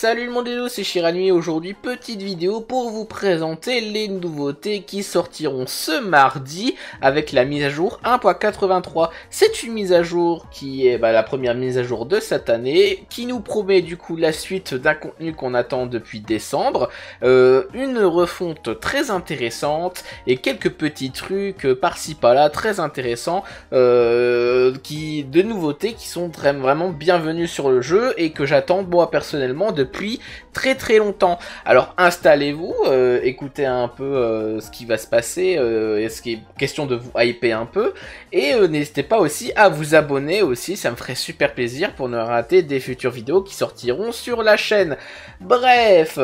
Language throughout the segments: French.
Salut le monde hello, c'est Shiranui aujourd'hui petite vidéo pour vous présenter les nouveautés qui sortiront ce mardi avec la mise à jour 1.83. C'est une mise à jour qui est bah, la première mise à jour de cette année qui nous promet du coup la suite d'un contenu qu'on attend depuis décembre, euh, une refonte très intéressante et quelques petits trucs euh, par-ci par-là très intéressants euh, qui de nouveautés qui sont vraiment bienvenues sur le jeu et que j'attends moi personnellement de depuis très très longtemps. Alors installez-vous, euh, écoutez un peu euh, ce qui va se passer, euh, est ce qui est question de vous hyper un peu, et n'hésitez pas aussi à vous abonner aussi, ça me ferait super plaisir pour ne rater des futures vidéos qui sortiront sur la chaîne. Bref,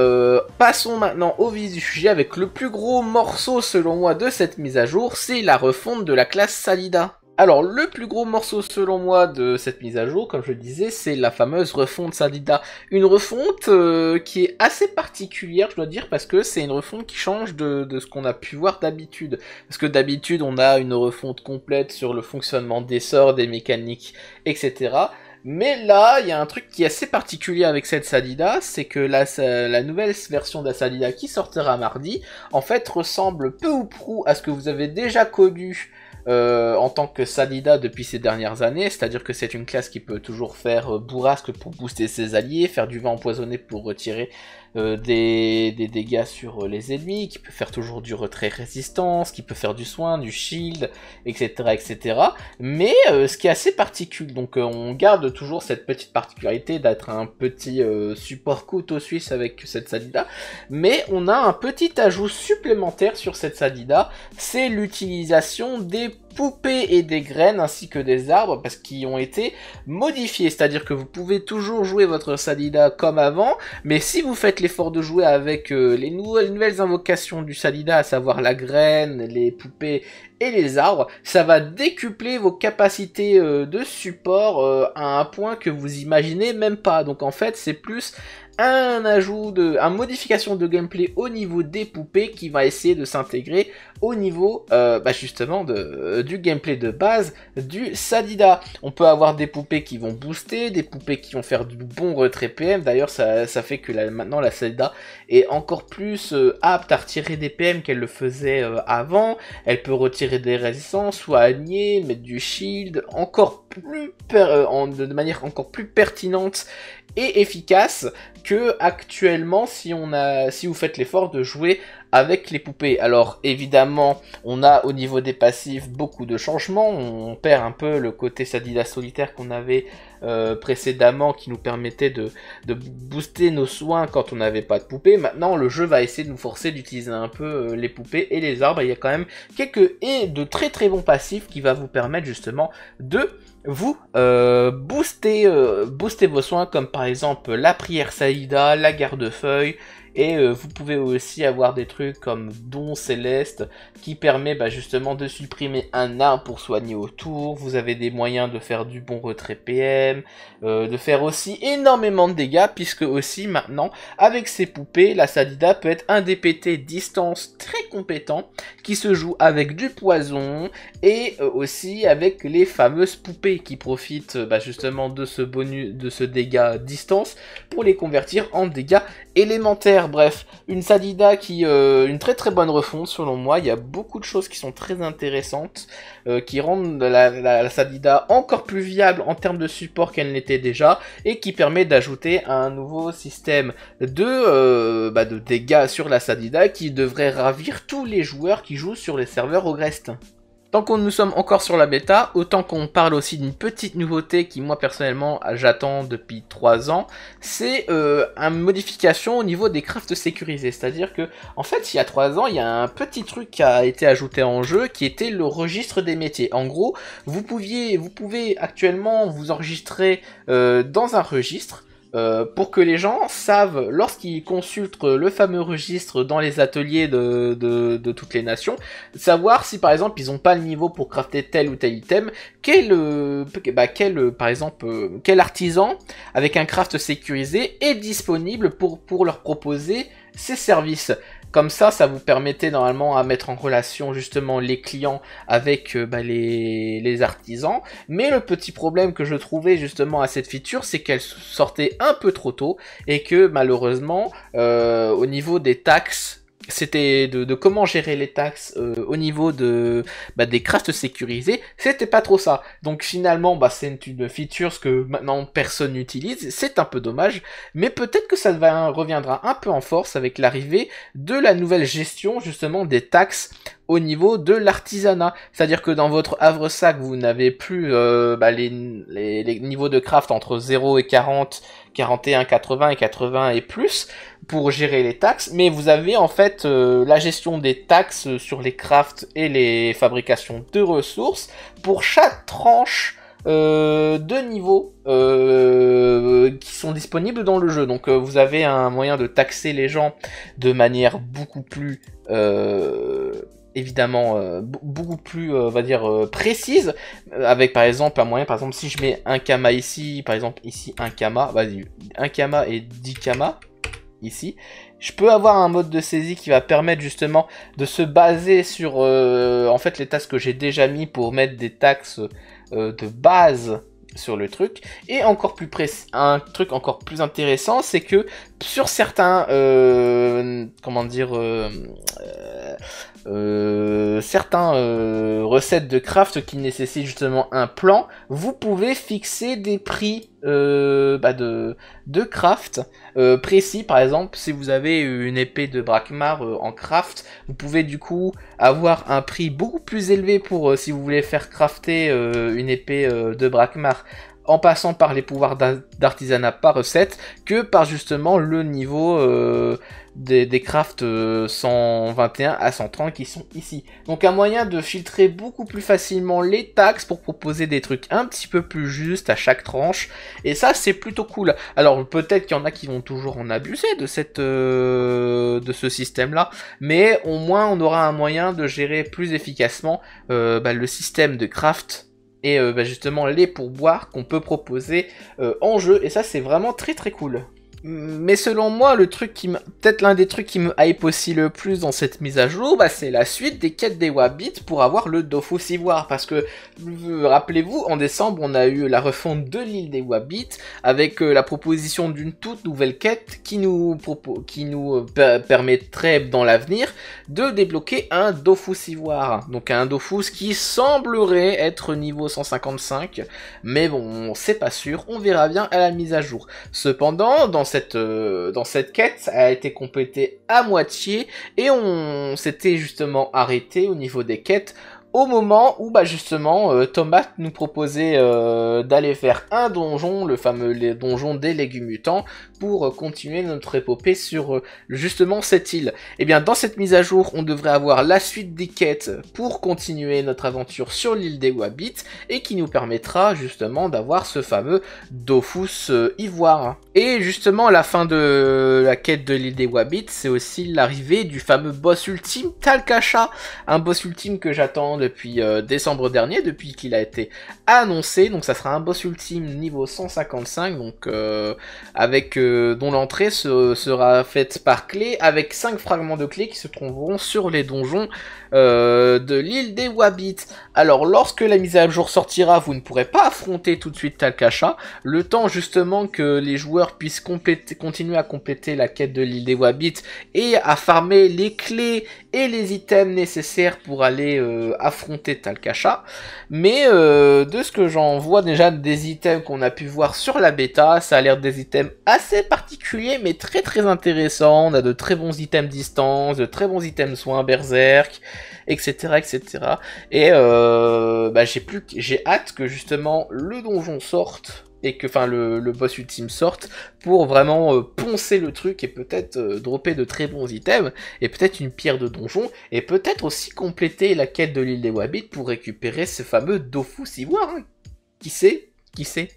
passons maintenant au vif du sujet avec le plus gros morceau selon moi de cette mise à jour, c'est la refonte de la classe Salida. Alors, le plus gros morceau selon moi de cette mise à jour, comme je le disais, c'est la fameuse refonte Sadida. Une refonte euh, qui est assez particulière, je dois dire, parce que c'est une refonte qui change de, ce qu'on a pu voir d'habitude. Parce que d'habitude, on a une refonte complète sur le fonctionnement des sorts, des mécaniques, etc. Mais là, il y a un truc qui est assez particulier avec cette Sadida, c'est que la, la, nouvelle version de la Sadida qui sortira mardi, en fait, ressemble peu ou prou à ce que vous avez déjà connu euh, en tant que Salida depuis ces dernières années, c'est-à-dire que c'est une classe qui peut toujours faire euh, bourrasque pour booster ses alliés, faire du vent empoisonné pour retirer euh, des, dégâts sur les ennemis, qui peut faire toujours du retrait résistance, qui peut faire du soin, du shield, etc. etc. Mais ce qui est assez particulier, donc on garde toujours cette petite particularité d'être un petit support couteau suisse avec cette Salida, mais on a un petit ajout supplémentaire sur cette Salida, c'est l'utilisation des poupées et des graines ainsi que des arbres parce qu'ils ont été modifiés. C'est-à-dire que vous pouvez toujours jouer votre Salida comme avant, mais si vous faites l'effort de jouer avec euh, les, nouvelles invocations du Salida, à savoir la graine, les poupées et les arbres, ça va décupler vos capacités euh, de support euh, à un point que vous imaginez même pas. Donc en fait, c'est plus un ajout de, une modification de gameplay au niveau des poupées qui va essayer de s'intégrer au niveau euh, bah justement de, euh, du gameplay de base du Sadida. On peut avoir des poupées qui vont booster, des poupées qui vont faire du bon retrait PM. D'ailleurs, ça, ça, fait que maintenant la Sadida est encore plus euh, apte à retirer des PM qu'elle le faisait avant. Elle peut retirer des résistances, soit aligner, mettre du shield, encore euh, de manière encore plus pertinente et efficace que actuellement si on a si vous faites l'effort de jouer avec les poupées. Alors évidemment, on a au niveau des passifs beaucoup de changements. On perd un peu le côté Sadida solitaire qu'on avait euh, précédemment qui nous permettait de, booster nos soins quand on n'avait pas de poupées. Maintenant, le jeu va essayer de nous forcer d'utiliser un peu euh, les poupées et les arbres. Il y a quand même quelques et de très très bons passifs qui va vous permettre justement de vous euh, booster, booster vos soins comme par exemple la prière Saïda, la garde-feuille et euh, vous pouvez aussi avoir des trucs comme Don Céleste qui permet bah, justement de supprimer un arbre pour soigner autour. Vous avez des moyens de faire du bon retrait PM, euh, de faire aussi énormément de dégâts puisque aussi maintenant avec ces poupées, la Sadida peut être un DPT distance très compétent qui se joue avec du poison et euh, aussi avec les fameuses poupées qui profitent bah, justement de ce bonus, de ce dégât distance pour les convertir en dégâts élémentaires bref, une Sadida qui est euh, une très très bonne refonte selon moi. Il y a beaucoup de choses qui sont très intéressantes, euh, qui rendent la, Sadida encore plus viable en termes de support qu'elle n'était déjà et qui permet d'ajouter un nouveau système de, euh, bah, de dégâts sur la Sadida qui devrait ravir tous les joueurs qui jouent sur les serveurs au Grest. Tant qu'on nous sommes encore sur la bêta, autant qu'on parle aussi d'une petite nouveauté qui moi personnellement j'attends depuis 3 ans, c'est euh, une modification au niveau des crafts sécurisés. C'est-à-dire que en fait il y a 3 ans il y a un petit truc qui a été ajouté en jeu qui était le registre des métiers. En gros, vous pouviez vous pouvez actuellement vous enregistrer euh, dans un registre euh, pour que les gens savent, lorsqu'ils consultent euh, le fameux registre dans les ateliers de, toutes les nations, savoir si par exemple ils n'ont pas le niveau pour crafter tel ou tel item, quel, euh, bah, par exemple, quel artisan avec un craft sécurisé est disponible pour leur proposer ces services. Comme ça, ça vous permettait normalement à mettre en relation justement les clients avec euh, bah, les, les, artisans. Mais le petit problème que je trouvais justement à cette feature, c'est qu'elle sortait un peu trop tôt et que malheureusement, euh, au niveau des taxes c'était de, comment gérer les taxes euh, au niveau de bah, des crafts sécurisés, c'était pas trop ça. Donc finalement, bah, c'est une feature que maintenant personne n'utilise, c'est un peu dommage, mais peut-être que ça hein, reviendra un peu en force avec l'arrivée de la nouvelle gestion justement des taxes au niveau de l'artisanat. C'est-à-dire que dans votre havre sac, vous n'avez plus euh, bah, les, les, les niveaux de craft entre 0 et 40 41, 80 et 80 et plus pour gérer les taxes, mais vous avez en fait euh, la gestion des taxes sur les crafts et les fabrications de ressources pour chaque tranche euh, de niveau euh, qui sont disponibles dans le jeu. Donc vous avez un moyen de taxer les gens de manière beaucoup plus évidemment euh, beaucoup plus euh, va dire euh, précise avec par exemple un moyen par exemple si je mets un kama ici par exemple ici un kama vas-y un kama et 10 kama ici je peux avoir un mode de saisie qui va permettre justement de se baser sur en fait les taxes que j'ai déjà mis pour mettre des taxes de base sur le truc. Et encore plus près un truc encore plus intéressant, c'est que sur certains, euh, comment dire, euh, euh, euh certains recettes de craft qui nécessitent justement un plan, vous pouvez fixer des prix euh, bah, de, de craft euh, précis. Par exemple, si vous avez une épée de Brakmar euh, en craft, vous pouvez du coup avoir un prix beaucoup plus élevé pour si vous voulez faire crafter une épée de Brakmar en passant par les pouvoirs d'artisanat par recette que par justement le niveau euh, des, des, crafts 121 euh, à 130 qui sont ici. Donc un moyen de filtrer beaucoup plus facilement les taxes pour proposer des trucs un petit peu plus justes à chaque tranche. Et ça c'est plutôt cool. Alors peut-être qu'il y en a qui vont toujours en abuser de, cette, euh, de ce système là. Mais au moins on aura un moyen de gérer plus efficacement bah, le système de craft et euh, bah, justement les pourboires qu'on peut proposer euh, en jeu. Et ça, c'est vraiment très très cool. Mais selon moi, le truc qui peut-être l'un des trucs qui me hype aussi le plus dans cette mise à jour, bah, c'est la suite des quêtes des Wabits pour avoir le Dofus Ivoire. Parce que, euh, rappelez-vous, en décembre, on a eu la refonte de l'île des Wabits, avec euh, la proposition d'une toute nouvelle quête qui nous, qui nous euh, permettrait dans l'avenir de débloquer un Dofus Ivoire. Donc un Dofus qui semblerait être niveau 155, mais bon, c'est pas sûr, on verra bien à la mise à jour. Cependant, dans cette euh, dans cette quête a été complétée à moitié et on s'était justement arrêté au niveau des quêtes au moment où bah justement euh, Thomas nous proposait euh, d'aller faire un donjon, le fameux donjon des légumes mutants, pour euh, continuer notre épopée sur justement cette île. Et eh bien dans cette mise à jour, on devrait avoir la suite des quêtes pour continuer notre aventure sur l'île des Wabits. et qui nous permettra justement d'avoir ce fameux Dofus ivoire. Et justement la fin de la quête de l'île des Wabits. c'est aussi l'arrivée du fameux boss ultime Talcacha, un boss ultime que j'attends depuis euh, décembre dernier, depuis qu'il a été annoncé. Donc ça sera un boss ultime niveau 155, donc euh, avec euh, dont l'entrée se, sera faite par clé, avec 5 fragments de clé qui se trouveront sur les donjons euh, de l'île des Wabits... Alors lorsque la mise à jour sortira, vous ne pourrez pas affronter tout de suite Talcacha, le temps justement que les joueurs puissent compléter, continuer à compléter la quête de l'île des Wabits... et à farmer les clés et les items nécessaires pour aller euh, affronter Talcacha. Mais euh, de ce que j'en vois déjà des items qu'on a pu voir sur la bêta, ça a l'air des items assez particuliers mais très très intéressants. On a de très bons items distance, de très bons items soins berserk, etc., etc. Et euh, bah, j'ai plus, j'ai hâte que justement le donjon sorte et que enfin le, le, boss ultime sorte pour vraiment euh, poncer le truc et peut-être euh, dropper de très bons items et peut-être une pierre de donjon et peut-être aussi compléter la quête de l'île des Wabbits pour récupérer ce fameux Dofu sivoir hein. Qui sait Qui sait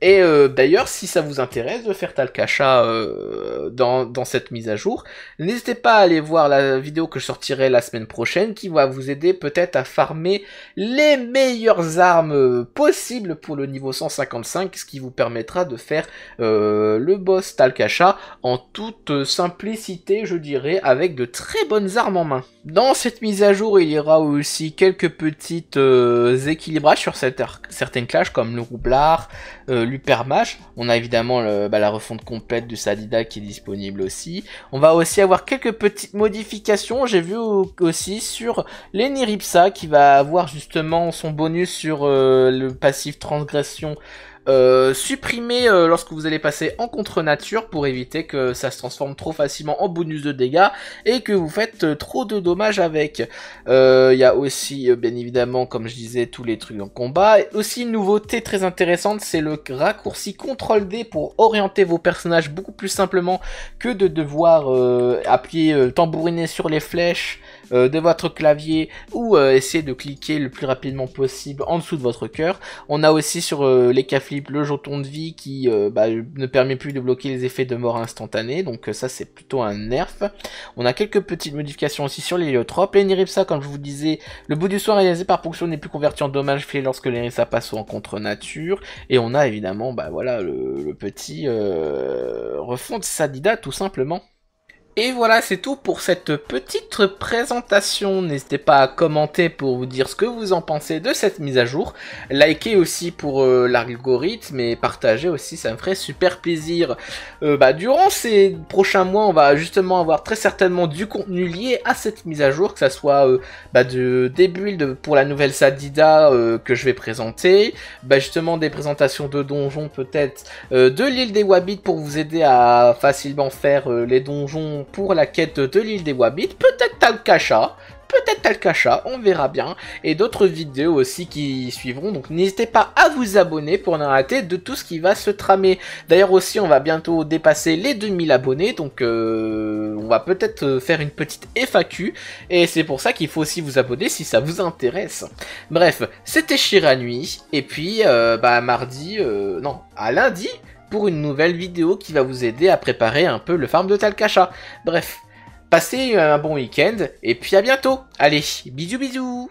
et euh, d'ailleurs, si ça vous intéresse de faire Talcacha euh, dans, cette mise à jour, n'hésitez pas à aller voir la vidéo que je sortirai la semaine prochaine qui va vous aider peut-être à farmer les meilleures armes euh, possibles pour le niveau 155, ce qui vous permettra de faire le boss Talcacha en toute simplicité, je dirais, avec de très bonnes armes en main. Dans cette mise à jour, il y aura aussi quelques petites équilibrages sur certaines clashes comme le roublard, l'Upermatch. On a évidemment bah, la refonte complète de Sadida qui est disponible aussi. On va aussi avoir quelques petites modifications. J'ai vu aussi sur les qui va avoir justement son bonus sur euh, le passif transgression euh, supprimer euh, lorsque vous allez passer en contre nature pour éviter que ça se transforme trop facilement en bonus de dégâts et que vous faites euh, trop de dommages avec. Il y a aussi bien évidemment comme je disais tous les trucs en combat. aussi une nouveauté très intéressante c'est le raccourci CTRL D pour orienter vos personnages beaucoup plus simplement que de devoir appuyer tambouriner sur les flèches de votre clavier ou essayer de cliquer le plus rapidement possible en dessous de votre cœur. On a aussi sur les cafés le jeton de vie qui euh, bah, ne permet plus de bloquer les effets de mort instantanés, donc euh, ça c'est plutôt un nerf. On a quelques petites modifications aussi sur l'héliotrope. L'Eniripsa, comme je vous disais, le bout du soin réalisé par ponction n'est plus converti en dommage fait lorsque l'Eniripsa passe en contre-nature. Et on a évidemment bah, voilà, le, petit euh, refonte Sadida tout simplement. Et voilà, c'est tout pour cette petite présentation. N'hésitez pas à commenter pour vous dire ce que vous en pensez de cette mise à jour. Likez aussi pour euh, l'algorithme et partagez aussi, ça me ferait super plaisir. Euh, bah, durant ces prochains mois, on va justement avoir très certainement du contenu lié à cette mise à jour, que ce soit euh, bah, de, des builds pour la nouvelle Sadida que je vais présenter, bah, justement des présentations de donjons peut-être, de l'île des Wabits pour vous aider à facilement faire les donjons pour la quête de l'île des Wabbits, peut-être Talcacha, peut-être Talcacha, on verra bien, et d'autres vidéos aussi qui suivront, donc n'hésitez pas à vous abonner pour ne rater de tout ce qui va se tramer. D'ailleurs aussi, on va bientôt dépasser les 2000 abonnés, donc euh, on va peut-être faire une petite FAQ, et c'est pour ça qu'il faut aussi vous abonner si ça vous intéresse. Bref, c'était Nuit. et puis euh, bah, mardi, euh, non, à lundi, pour une nouvelle vidéo qui va vous aider à préparer un peu le farm de Talcacha. Bref, passez un bon week-end et puis à bientôt. Allez, bisous bisous